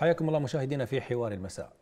حياكم الله مشاهدينا في حوار المساء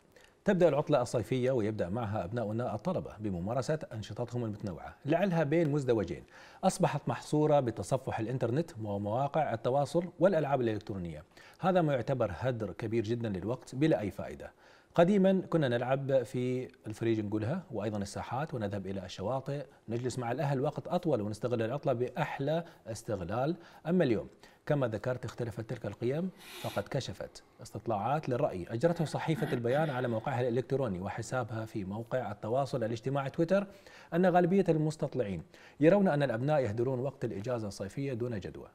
تبدأ العطلة الصيفية ويبدأ معها أبناؤنا الطلبة بممارسة أنشطتهم المتنوعة لعلها بين مزدوجين أصبحت محصورة بتصفح الإنترنت ومواقع التواصل والألعاب الإلكترونية هذا ما يعتبر هدر كبير جدا للوقت بلا أي فائدة قديما كنا نلعب في الفريج نقولها وايضا الساحات ونذهب الى الشواطئ نجلس مع الاهل وقت اطول ونستغل العطله باحلى استغلال اما اليوم كما ذكرت اختلفت تلك القيم فقد كشفت استطلاعات للرأي أجرته صحيفة البيان على موقعها الإلكتروني وحسابها في موقع التواصل الاجتماعي تويتر أن غالبية المستطلعين يرون أن الأبناء يهدرون وقت الإجازة الصيفية دون جدوى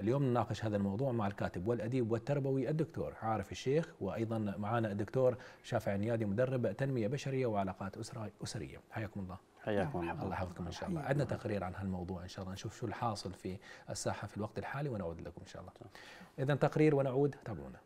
اليوم نناقش هذا الموضوع مع الكاتب والأديب والتربوي الدكتور عارف الشيخ وأيضا معنا الدكتور شافع نيادي مدرب تنمية بشرية وعلاقات أسرية حياكم الله حياكم نعم، الله الله يحفظكم ان شاء الله عندنا تقرير عن هالموضوع ان شاء الله نشوف شو الحاصل في الساحه في الوقت الحالي ونعود لكم ان شاء الله اذا تقرير ونعود تابعونا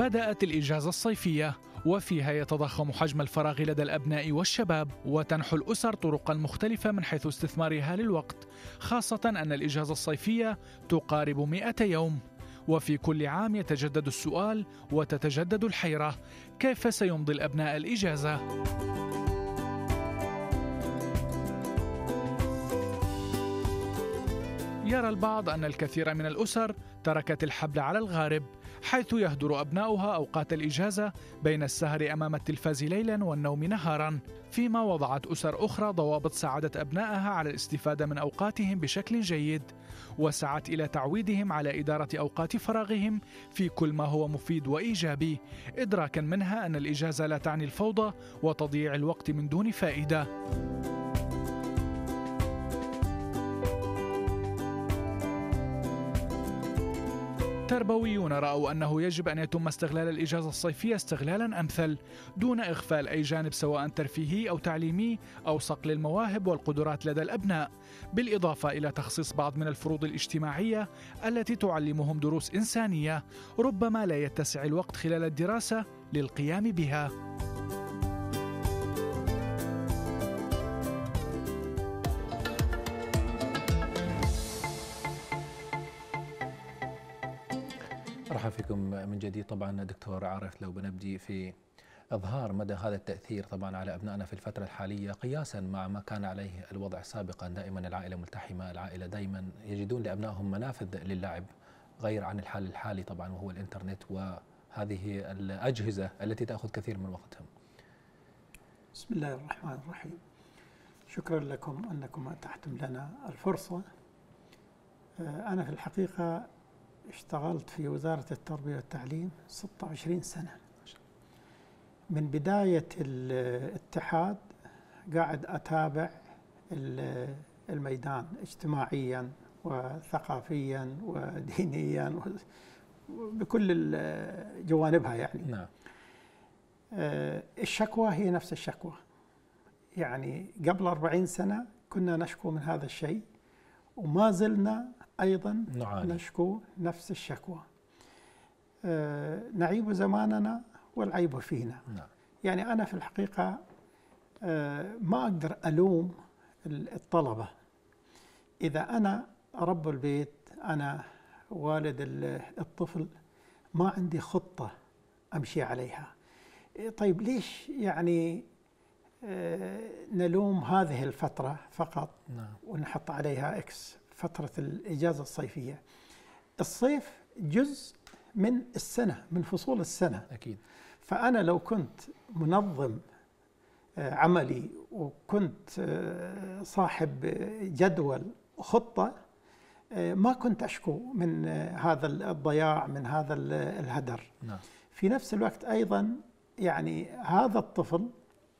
بدأت الإجازة الصيفية وفيها يتضخم حجم الفراغ لدى الأبناء والشباب وتنحو الأسر طرقا مختلفة من حيث استثمارها للوقت خاصة أن الإجازة الصيفية تقارب 100 يوم وفي كل عام يتجدد السؤال وتتجدد الحيرة كيف سيمضي الأبناء الإجازة؟ يرى البعض أن الكثير من الأسر تركت الحبل على الغارب حيث يهدر أبناؤها أوقات الإجازة بين السهر أمام التلفاز ليلا والنوم نهارا فيما وضعت أسر أخرى ضوابط سعادة أبنائها على الاستفادة من أوقاتهم بشكل جيد وسعت إلى تعويدهم على إدارة أوقات فراغهم في كل ما هو مفيد وإيجابي إدراكا منها أن الإجازة لا تعني الفوضى وتضييع الوقت من دون فائدة التربويون رأوا أنه يجب أن يتم استغلال الإجازة الصيفية استغلالا أمثل دون إغفال أي جانب سواء ترفيهي أو تعليمي أو صقل المواهب والقدرات لدى الأبناء بالإضافة إلى تخصيص بعض من الفروض الاجتماعية التي تعلمهم دروس إنسانية ربما لا يتسع الوقت خلال الدراسة للقيام بها مرحبا فيكم من جديد طبعا دكتور عارف لو بنبدي في إظهار مدى هذا التأثير طبعا على أبنائنا في الفترة الحالية قياسا مع ما كان عليه الوضع سابقا دائما العائلة ملتحمة العائلة دائما يجدون لأبنائهم منافذ للعب غير عن الحال الحالي طبعا وهو الإنترنت وهذه الأجهزة التي تأخذ كثير من وقتهم بسم الله الرحمن الرحيم شكرا لكم أنكم أتحتم لنا الفرصة أنا في الحقيقة اشتغلت في وزارة التربية والتعليم 26 سنة من بداية الاتحاد قاعد أتابع الميدان اجتماعيا وثقافيا ودينيا بكل جوانبها يعني نعم. آه، الشكوى هي نفس الشكوى يعني قبل 40 سنة كنا نشكو من هذا الشيء وما زلنا أيضا نعاني. نشكو نفس الشكوى آه نعيب زماننا والعيب فينا نعم. يعني أنا في الحقيقة آه ما أقدر ألوم الطلبة إذا أنا رب البيت أنا والد الطفل ما عندي خطة أمشي عليها طيب ليش يعني آه، نلوم هذه الفترة فقط نعم. ونحط عليها إكس فترة الإجازة الصيفية الصيف جزء من السنة من فصول السنة أكيد فأنا لو كنت منظم آه، عملي وكنت آه، صاحب آه، جدول وخطة ما كنت أشكو من هذا الضياع من هذا الهدر نعم. في نفس الوقت أيضا يعني هذا الطفل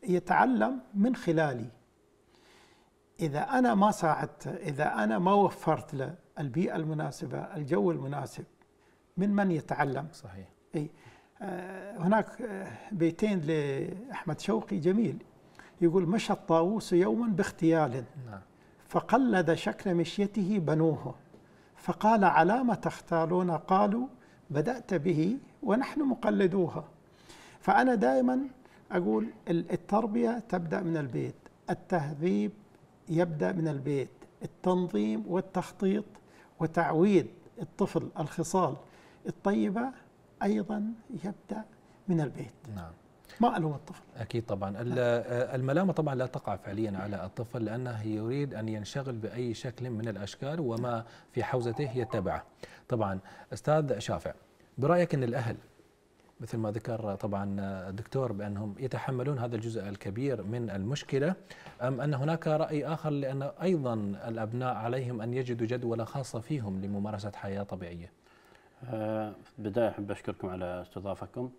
يتعلم من خلالي إذا أنا ما ساعدته إذا أنا ما وفرت له البيئة المناسبة الجو المناسب من من يتعلم صحيح أي آه، هناك آه، بيتين لأحمد شوقي جميل يقول مشى الطاووس يوما باختيال نعم. فقلد شكل مشيته بنوه فقال علام تختالون قالوا بدأت به ونحن مقلدوها فأنا دائما أقول التربية تبدأ من البيت التهذيب يبدأ من البيت التنظيم والتخطيط وتعويد الطفل الخصال الطيبة أيضا يبدأ من البيت نعم ما ألوم الطفل أكيد طبعا آه، الملامة طبعا لا تقع فعليا على الطفل لأنه يريد أن ينشغل بأي شكل من الأشكال وما في حوزته يتبعه طبعا أستاذ شافع برأيك أن الأهل مثل ما ذكر طبعا الدكتور بانهم يتحملون هذا الجزء الكبير من المشكله ام ان هناك راي اخر لان ايضا الابناء عليهم ان يجدوا جدوله خاصه فيهم لممارسه حياه طبيعيه. أه، بدايه احب اشكركم على استضافتكم.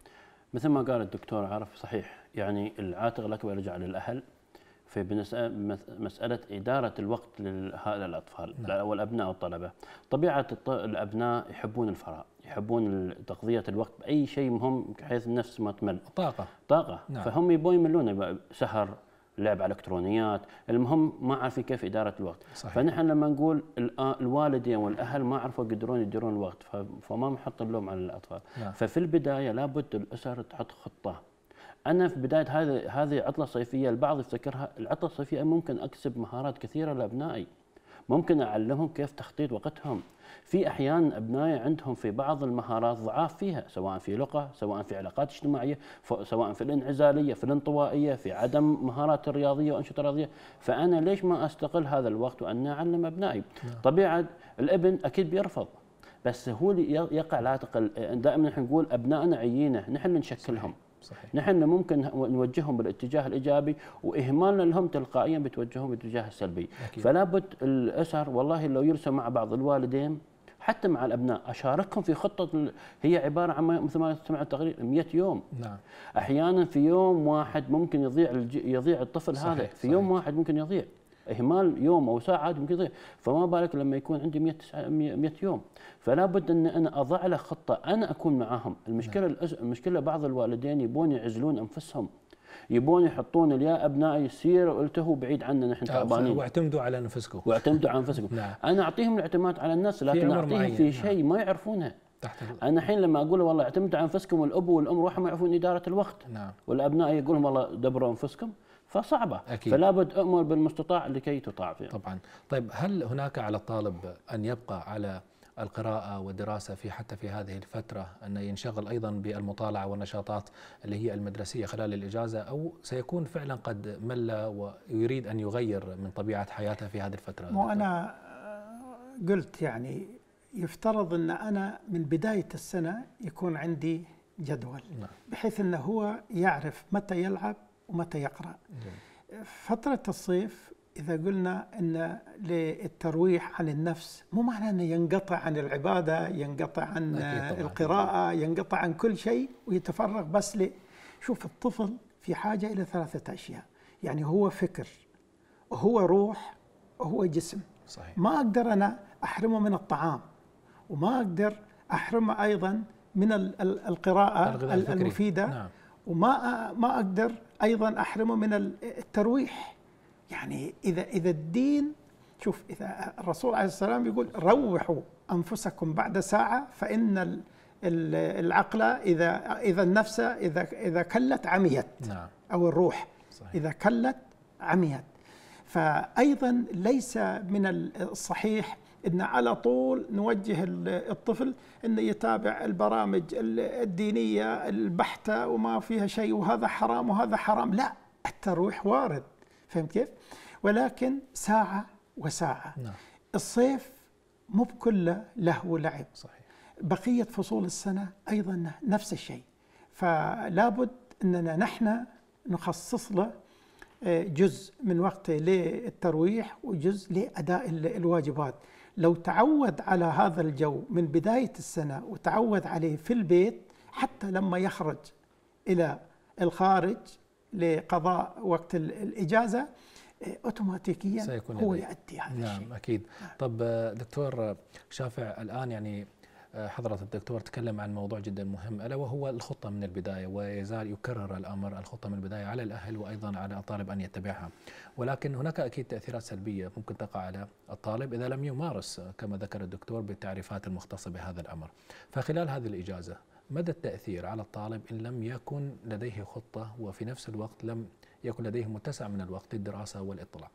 مثل ما قال الدكتور عرف صحيح يعني العاتق الاكبر يرجع للاهل مسألة إدارة الوقت لهؤلاء الأطفال نعم. والأبناء والطلبة طبيعة الأبناء يحبون الفراغ يحبون تقضيه الوقت باي شيء مهم بحيث النفس ما تمل طاقه طاقه نعم. فهم يبون يملون سهر لعب على الكترونيات المهم ما عارفين كيف اداره الوقت صحيح. فنحن لما نقول آه، الوالدين والاهل ما عرفوا يقدرون يديرون الوقت فما نحط اللوم على الاطفال نعم. ففي البدايه لابد الاسر تحط خطه انا في بدايه هذه هذه عطله صيفيه البعض يفتكرها العطله الصيفيه ممكن اكسب مهارات كثيره لابنائي ممكن اعلمهم كيف تخطيط وقتهم في احيان ابنائي عندهم في بعض المهارات ضعاف فيها سواء في لغه سواء في علاقات اجتماعيه سواء في الانعزاليه في الانطوائيه في عدم مهارات الرياضيه وانشطه رياضيه فانا ليش ما استغل هذا الوقت وان اعلم ابنائي نعم. طبيعه الابن اكيد بيرفض بس هو يقع لا تقل دائما نحن نقول ابنائنا عيينه نحن اللي نشكلهم صحيح. نحن ممكن نوجههم بالاتجاه الايجابي واهمالنا لهم تلقائيا بتوجههم بالاتجاه السلبي أكيد. فلا بد الاسر والله لو يرسم مع بعض الوالدين حتى مع الابناء اشاركهم في خطه هي عباره عن مثل ما سمعت تقريبا 100 يوم نعم احيانا في يوم واحد ممكن يضيع يضيع الطفل صحيح هذا في صحيح. يوم واحد ممكن يضيع اهمال يوم او ساعه ممكن يضيع فما بالك لما يكون عندي 100 100 يوم فلا بد ان انا اضع له خطه انا اكون معاهم المشكله نعم. الأز... المشكله بعض الوالدين يبون يعزلون انفسهم يبون يحطون يا ابنائي سير والتهوا بعيد عنا نحن آه، تعبانين واعتمدوا على انفسكم واعتمدوا على انفسكم نعم. انا اعطيهم الاعتماد على الناس لكن في اعطيهم في شيء ما يعرفونه تحت انا الحين لما اقول والله اعتمدوا على انفسكم والاب والام روحوا ما يعرفون اداره الوقت نعم والابناء يقولون والله دبروا انفسكم فصعبه أكيد. فلا بد امر بالمستطاع لكي تطاع فيه طبعا طيب هل هناك على الطالب ان يبقى على القراءة والدراسة في حتى في هذه الفترة أن ينشغل أيضا بالمطالعة والنشاطات اللي هي المدرسية خلال الإجازة أو سيكون فعلا قد مل ويريد أن يغير من طبيعة حياته في هذه الفترة مو أنا آه، قلت يعني يفترض أن أنا من بداية السنة يكون عندي جدول نعم. بحيث أنه هو يعرف متى يلعب ومتى يقرأ نعم. فترة الصيف إذا قلنا أن للترويح عن النفس مو معنى أنه ينقطع عن العبادة ينقطع عن القراءة ينقطع عن كل شيء ويتفرغ بس ل شوف الطفل في حاجة إلى ثلاثة أشياء يعني هو فكر وهو روح وهو جسم صحيح. ما أقدر أنا أحرمه من الطعام وما أقدر أحرمه أيضا من القراءة المفيدة نعم. وما ما أقدر ايضا احرمه من الترويح يعني اذا اذا الدين شوف اذا الرسول عليه السلام يقول روحوا انفسكم بعد ساعه فان العقل اذا اذا النفس اذا اذا كلت عميت نعم. او الروح صحيح. اذا كلت عميت فايضا ليس من الصحيح ان على طول نوجه الطفل انه يتابع البرامج الدينيه البحته وما فيها شيء وهذا حرام وهذا حرام لا الترويح وارد فهمت كيف ولكن ساعه وساعه نعم. الصيف مو بكله لهو ولعب صحيح بقيه فصول السنه ايضا نفس الشيء فلابد اننا نحن نخصص له آه، جزء من وقته للترويح وجزء لاداء الواجبات لو تعود على هذا الجو من بداية السنة وتعود عليه في البيت حتى لما يخرج إلى الخارج لقضاء وقت الإجازة آه، اوتوماتيكيا سيكون هو يؤدي هذا نعم الشيء نعم اكيد طب آه، دكتور آه، شافع الان يعني حضرة الدكتور تكلم عن موضوع جدا مهم ألا وهو الخطة من البداية ويزال يكرر الأمر الخطة من البداية على الأهل وأيضا على الطالب أن يتبعها ولكن هناك أكيد تأثيرات سلبية ممكن تقع على الطالب إذا لم يمارس كما ذكر الدكتور بالتعريفات المختصة بهذا الأمر فخلال هذه الإجازة مدى التأثير على الطالب إن لم يكن لديه خطة وفي نفس الوقت لم يكن لديه متسع من الوقت للدراسة والإطلاع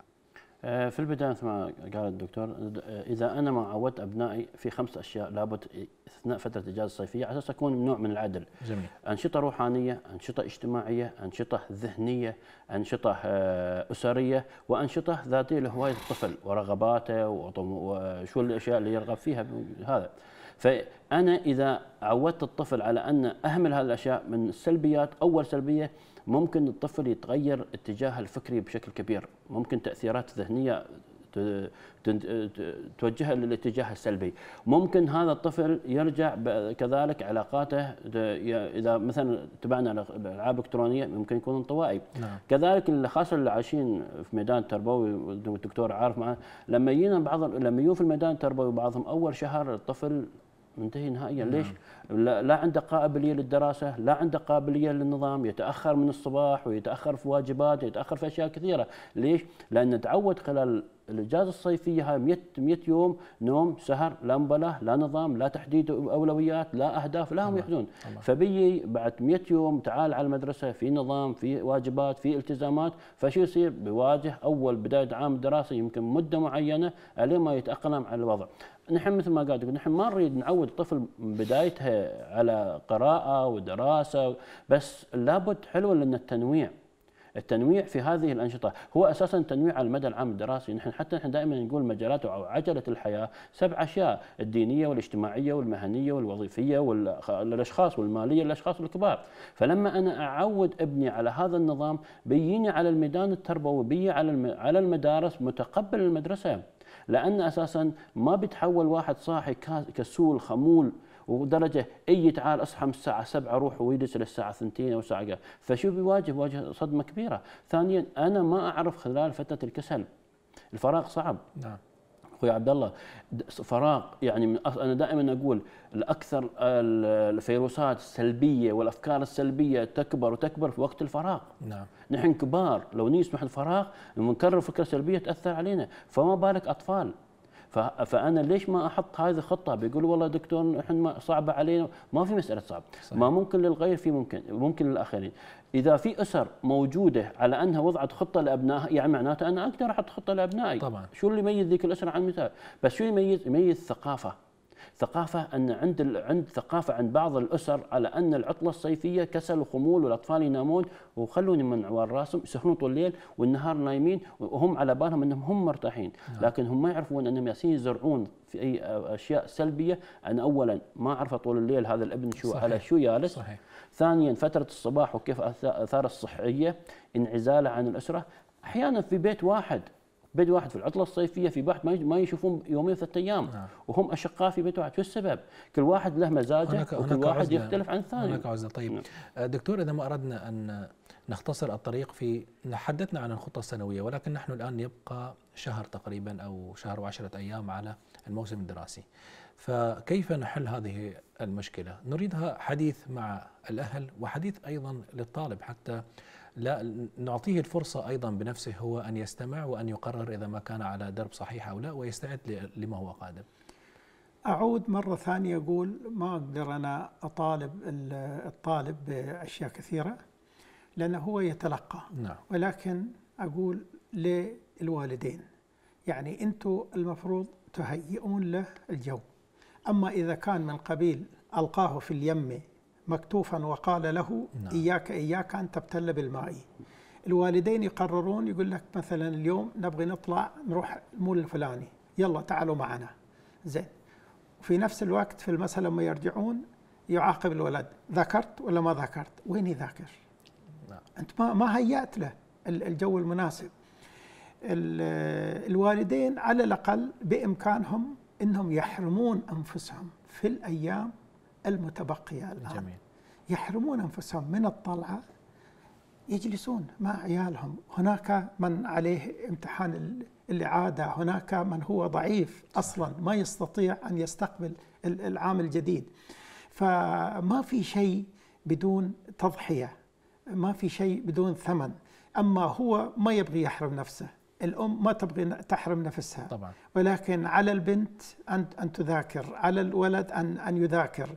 آه، في البداية مثل ما قال الدكتور إذا أنا ما عودت أبنائي في خمس أشياء لابد أثناء فترة الإجازة الصيفية على أساس أكون نوع من العدل جميل. أنشطة روحانية أنشطة اجتماعية أنشطة ذهنية أنشطة آه، أسرية وأنشطة ذاتية لهواية الطفل ورغباته وشو الأشياء اللي يرغب فيها هذا فأنا إذا عودت الطفل على أن أهمل هذه الأشياء من السلبيات أول سلبية ممكن الطفل يتغير اتجاهه الفكري بشكل كبير ممكن تأثيرات ذهنية توجهه للاتجاه السلبي ممكن هذا الطفل يرجع كذلك علاقاته اذا مثلا تبعنا العاب الكترونيه ممكن يكون انطوائي نعم. كذلك خاصه اللي عايشين في ميدان تربوي والدكتور عارف معه لما يجينا بعض لما يجون في الميدان التربوي بعضهم اول شهر الطفل منتهي نهائيا نعم. ليش لا, عنده قابليه للدراسه لا عنده قابليه للنظام يتاخر من الصباح ويتاخر في واجبات يتاخر في اشياء كثيره ليش لان تعود خلال الاجازه الصيفيه هاي 100 100 يوم نوم سهر لا مبالاه لا نظام لا تحديد اولويات لا اهداف لا هم يحدون فبيجي بعد 100 يوم تعال على المدرسه في نظام في واجبات في التزامات فشو يصير بيواجه اول بدايه عام دراسي يمكن مده معينه الين ما يتاقلم على الوضع نحن مثل ما قاعد نحن ما نريد نعود الطفل من بدايتها على قراءة ودراسة بس لابد حلو لنا التنويع التنويع في هذه الأنشطة هو أساسا تنويع على المدى العام الدراسي نحن حتى نحن دائما نقول مجالات أو عجلة الحياة سبع أشياء الدينية والاجتماعية والمهنية والوظيفية والأشخاص والمالية للأشخاص الكبار فلما أنا أعود ابني على هذا النظام بيني على الميدان التربوي بيني على المدارس متقبل المدرسة لأن أساسا ما بيتحول واحد صاحي كسول خمول ودرجة أي تعال أصحى من الساعة 7 روح ويجلس للساعة 2 أو الساعه فشو بيواجه واجه صدمة كبيرة ثانيا أنا ما أعرف خلال فترة الكسل الفراغ صعب نعم. اخوي عبد الله فراق يعني من انا دائما اقول الاكثر الفيروسات السلبيه والافكار السلبيه تكبر وتكبر في وقت الفراغ نعم نحن كبار لو نسمح الفراغ ونكرر فكره سلبيه تاثر علينا فما بالك اطفال فانا ليش ما احط هذه خطه بيقول والله دكتور احنا صعبه علينا ما في مساله صعبه صحيح. ما ممكن للغير في ممكن ممكن للاخرين اذا في اسر موجوده على انها وضعت خطه لابنائها يعني معناته انا اقدر احط خطه لابنائي طبعا شو اللي يميز ذيك الاسره عن مثال بس شو يميز يميز الثقافه ثقافة أن عند عند ثقافة عند بعض الأسر على أن العطلة الصيفية كسل وخمول والأطفال ينامون وخلوني من عوار راسهم يسهرون طول الليل والنهار نايمين وهم على بالهم أنهم هم مرتاحين نعم. لكن هم ما يعرفون أنهم ياسين يزرعون في أي آه، أشياء سلبية أنا أولا ما أعرف طول الليل هذا الابن شو صحيح. على شو يالس صحيح. ثانيا فترة الصباح وكيف أثار الصحية انعزاله عن الأسرة أحيانا في بيت واحد بيت واحد في العطله الصيفيه في بحث ما يشوفون يومين ثلاثة ايام نعم. وهم اشقاء في بيت واحد شو السبب؟ كل واحد له مزاجه هناك وكل هناك واحد عزنا. يختلف عن الثاني هناك عزنا طيب نعم. أه، دكتور اذا ما اردنا ان نختصر الطريق في تحدثنا عن الخطه السنويه ولكن نحن الان يبقى شهر تقريبا او شهر وعشرة ايام على الموسم الدراسي فكيف نحل هذه المشكله؟ نريدها حديث مع الاهل وحديث ايضا للطالب حتى لا نعطيه الفرصة أيضا بنفسه هو أن يستمع وأن يقرر إذا ما كان على درب صحيح أو لا ويستعد لما هو قادم أعود مرة ثانية أقول ما أقدر أنا أطالب الطالب بأشياء كثيرة لأنه هو يتلقى نعم. ولكن أقول للوالدين يعني أنتم المفروض تهيئون له الجو أما إذا كان من قبيل ألقاه في اليم مكتوفا وقال له نعم. إياك إياك أن تبتل بالماء الوالدين يقررون يقول لك مثلا اليوم نبغي نطلع نروح المول الفلاني يلا تعالوا معنا زين في نفس الوقت في المساء لما يرجعون يعاقب الولد ذكرت ولا ما ذكرت وين يذاكر نعم. أنت ما, ما هيأت له الجو المناسب الوالدين على الأقل بإمكانهم أنهم يحرمون أنفسهم في الأيام المتبقية الآن جميل. يحرمون أنفسهم من الطلعة يجلسون مع عيالهم هناك من عليه امتحان الإعادة هناك من هو ضعيف أصلا ما يستطيع أن يستقبل العام الجديد فما في شيء بدون تضحية ما في شيء بدون ثمن أما هو ما يبغي يحرم نفسه الأم ما تبغي تحرم نفسها طبعا. ولكن على البنت أن أن تذاكر على الولد أن أن يذاكر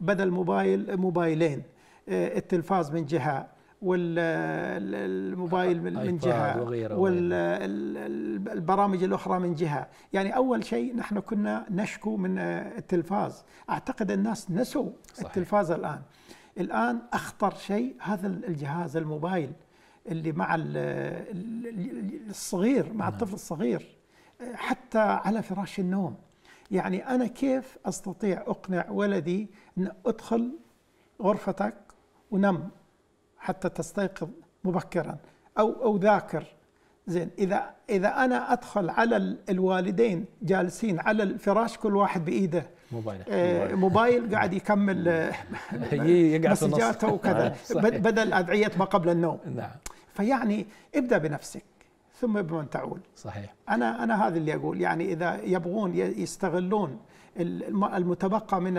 بدل موبايل موبايلين آه، التلفاز من جهة والموبايل من جهة والبرامج الأخرى من جهة يعني أول شيء نحن كنا نشكو من آه، التلفاز أعتقد الناس نسوا صحيح. التلفاز الآن الآن أخطر شيء هذا الجهاز الموبايل اللي مع الصغير مع نعم. الطفل الصغير حتى على فراش النوم يعني أنا كيف أستطيع أقنع ولدي أن أدخل غرفتك ونم حتى تستيقظ مبكرا أو أو ذاكر زين إذا إذا أنا أدخل على الوالدين جالسين على الفراش كل واحد بإيده موبايل آه، موبايل قاعد يكمل مسجاته وكذا آه، بدل أدعية ما قبل النوم نعم فيعني ابدأ بنفسك ثم بمن تعول صحيح أنا أنا هذا اللي أقول يعني إذا يبغون يستغلون المتبقى من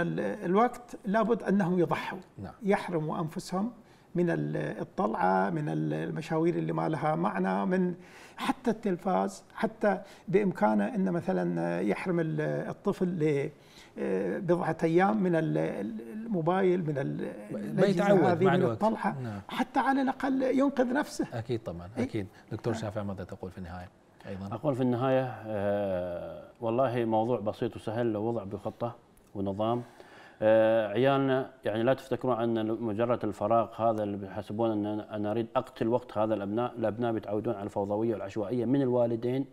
الوقت لابد أنهم يضحوا نعم. يحرموا أنفسهم من الطلعة من المشاوير اللي ما لها معنى من حتى التلفاز حتى بإمكانه أنه مثلا يحرم الطفل آه، بضعة أيام من موبايل من هذه مع من الوقت. الطلحه نعم. حتى على الاقل ينقذ نفسه اكيد طبعا إيه؟ اكيد دكتور نعم. شافع ماذا تقول في النهايه ايضا اقول في النهايه آه والله موضوع بسيط وسهل لو وضع بخطه ونظام آه عيالنا يعني لا تفتكرون ان مجرد الفراغ هذا اللي بيحسبون ان انا اريد اقتل وقت هذا الابناء الابناء بيتعودون على الفوضويه والعشوائيه من الوالدين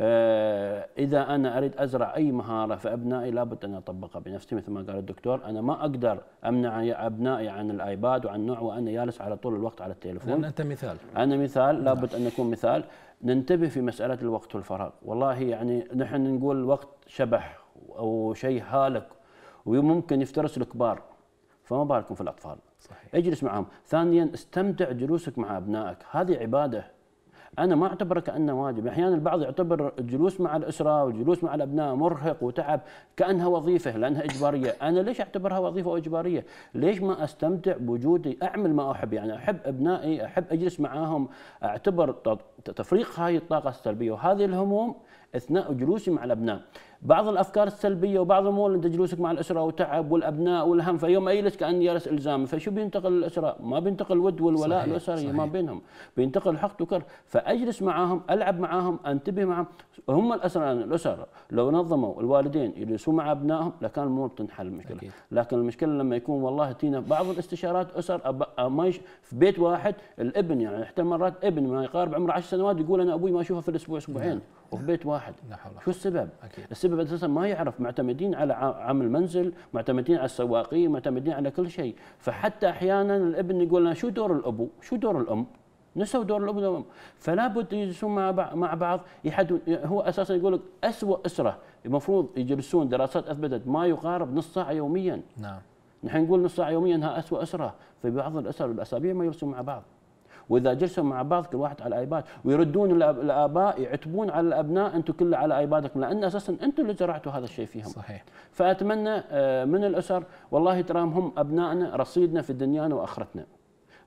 آه، اذا انا اريد ازرع اي مهاره في ابنائي لابد ان اطبقها بنفسي مثل ما قال الدكتور انا ما اقدر امنع ابنائي عن الايباد وعن نوع وانا جالس على طول الوقت على التليفون انت مثال انا مثال لابد نعم. ان اكون مثال ننتبه في مساله الوقت والفراغ والله يعني نحن نقول الوقت شبح او شيء هالك وممكن يفترس الكبار فما بالكم في الاطفال صحيح. اجلس معهم ثانيا استمتع جلوسك مع ابنائك هذه عباده انا ما اعتبره كانه واجب احيانا البعض يعتبر الجلوس مع الاسره والجلوس مع الابناء مرهق وتعب كانها وظيفه لانها اجباريه انا ليش اعتبرها وظيفه واجباريه ليش ما استمتع بوجودي اعمل ما احب يعني احب ابنائي احب اجلس معاهم اعتبر تفريق هاي الطاقه السلبيه وهذه الهموم اثناء جلوسي مع الابناء بعض الافكار السلبيه وبعض الامور انت جلوسك مع الاسره وتعب والابناء والهم فيوم ايلس كان يرس الزام فشو بينتقل الاسره؟ ما بينتقل الود والولاء الاسري ما بينهم بينتقل حقد وكر فاجلس معاهم العب معاهم انتبه معهم هم الاسره الاسره لو نظموا الوالدين يجلسوا مع ابنائهم لكان الامور بتنحل المشكله أكيد. لكن المشكله لما يكون والله تينا بعض الاستشارات اسر ما في بيت واحد الابن يعني حتى مرات ابن ما يقارب عمره 10 سنوات يقول انا ابوي ما اشوفه في الاسبوع اسبوعين نعم. وفي بيت واحد واحد لا شو السبب؟ أكيد. السبب اساسا ما يعرف معتمدين على عامل منزل معتمدين على السواقين معتمدين على كل شيء فحتى احيانا الابن يقول لنا شو دور الابو شو دور الام نسوا دور الابو والام فلا بد يجلسون مع مع بعض يحدون هو اساسا يقول لك اسوء اسره المفروض يجلسون دراسات اثبتت ما يقارب نص ساعه يوميا نعم نحن نقول نص ساعه يوميا ها اسوء اسره في بعض الاسر الاسابيع ما يجلسون مع بعض واذا جلسوا مع بعض كل واحد على الايباد ويردون الاباء يعتبون على الابناء انتم كله على ايبادكم لان اساسا انتم اللي زرعتوا هذا الشيء فيهم صحيح فاتمنى آه، من الاسر والله تراهم هم ابنائنا رصيدنا في دنيانا واخرتنا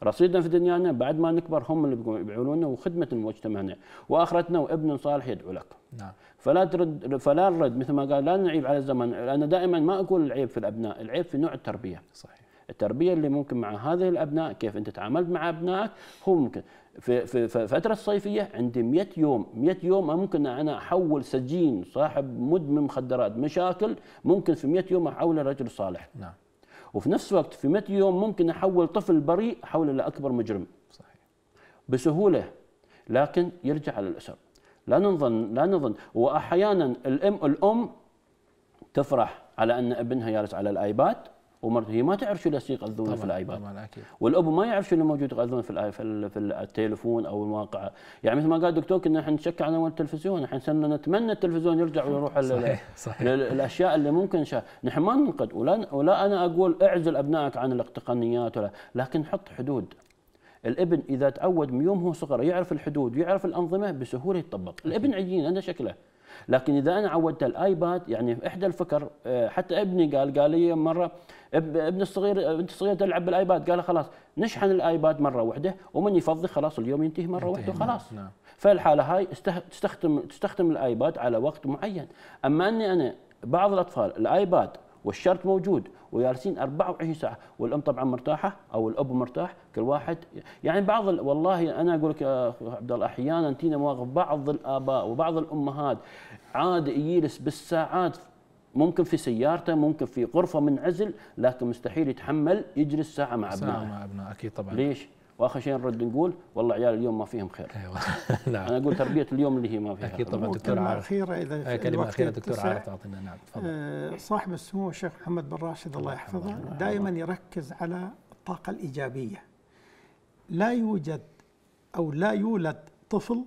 رصيدنا في دنيانا بعد ما نكبر هم اللي بيعولونا وخدمه مجتمعنا واخرتنا وابن صالح يدعو لك نعم فلا ترد فلا نرد مثل ما قال لا نعيب على الزمن انا دائما ما اقول العيب في الابناء العيب في نوع التربيه صحيح التربيه اللي ممكن مع هذه الابناء كيف انت تعاملت مع ابنائك هو ممكن في, في, في فتره الصيفيه عندي 100 يوم 100 يوم ممكن انا احول سجين صاحب مدمن مخدرات مشاكل ممكن في 100 يوم احوله رجل صالح نعم وفي نفس الوقت في 100 يوم ممكن احول طفل بريء احوله لاكبر مجرم صحيح بسهوله لكن يرجع على الاسر لا نظن لا نظن واحيانا الام الام تفرح على ان ابنها جالس على الايباد ومرته هي ما تعرف شو الاسيق الذون في الايباد طبعا اكيد والاب ما يعرف شو اللي موجود يغذون في في التليفون او المواقع يعني مثل ما قال الدكتور كنا احنا نشكى على التلفزيون احنا صرنا نتمنى التلفزيون يرجع ويروح صحيح صحيح الاشياء اللي ممكن شا... نحن ما ننقد ولا ولا انا اقول اعزل ابنائك عن التقنيات ولا لكن حط حدود الابن اذا تعود من يوم هو صغير يعرف الحدود ويعرف الانظمه بسهوله يطبق الابن عجين عنده شكله لكن اذا انا عودت الايباد يعني احدى الفكر آه، حتى ابني قال قال لي مره ابن الصغير بنت الصغيره تلعب بالايباد قال خلاص نشحن الايباد مره واحده ومن يفضي خلاص اليوم ينتهي مره واحده وخلاص نعم. فالحاله هاي تستخدم تستخدم الايباد على وقت معين اما اني انا بعض الاطفال الايباد والشرط موجود وجالسين 24 ساعه والام طبعا مرتاحه او الاب مرتاح كل واحد يعني بعض ال... والله انا اقول لك يا عبد الله احيانا تينا مواقف بعض الاباء وبعض الامهات عاد يجلس بالساعات ممكن في سيارته ممكن في غرفه منعزل لكن مستحيل يتحمل يجلس ساعه مع ابنائه ساعه مع ابنائه اكيد طبعا ليش؟ واخر شيء نرد نقول والله عيال اليوم ما فيهم خير أيوة. نعم انا اقول تربيه اليوم اللي هي ما فيها اكيد طبعا دكتور عارف اخيره اذا كلمه اخيره دكتور عارف تعطينا نعم تفضل آه، صاحب السمو الشيخ محمد بن راشد الله يحفظه دائما يركز على الطاقه الايجابيه لا يوجد او لا يولد طفل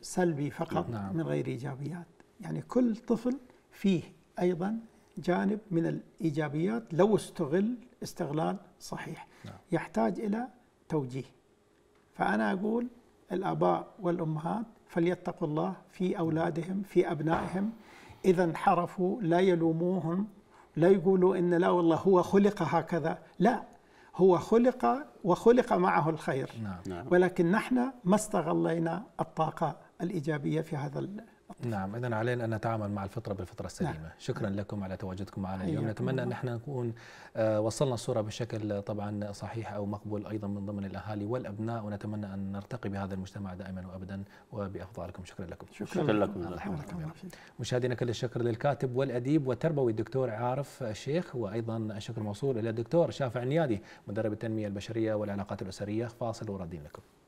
سلبي فقط نعم. من غير ايجابيات يعني كل طفل فيه ايضا جانب من الايجابيات لو استغل استغلال صحيح نعم. يحتاج الى توجيه فأنا أقول الآباء والأمهات فليتقوا الله في أولادهم في أبنائهم إذا انحرفوا لا يلوموهم لا يقولوا إن لا والله هو خلق هكذا لا هو خلق وخلق معه الخير نعم. نعم. ولكن نحن ما استغلينا الطاقة الإيجابية في هذا نعم اذا علينا ان نتعامل مع الفطره بالفطره نعم. السليمه نعم. شكرا لكم على تواجدكم معنا اليوم نتمنى ان احنا نكون آه، وصلنا الصوره بشكل طبعا صحيح او مقبول ايضا من ضمن الاهالي والابناء ونتمنى ان نرتقي بهذا المجتمع دائما وابدا وبافضالكم شكرا لكم شكرا, شكرا لكم الله يحفظكم مشاهدينا كل الشكر للكاتب والاديب والتربوي الدكتور عارف الشيخ وايضا الشكر موصول الى الدكتور شافع نيادي مدرب التنميه البشريه والعلاقات الاسريه فاصل وردين لكم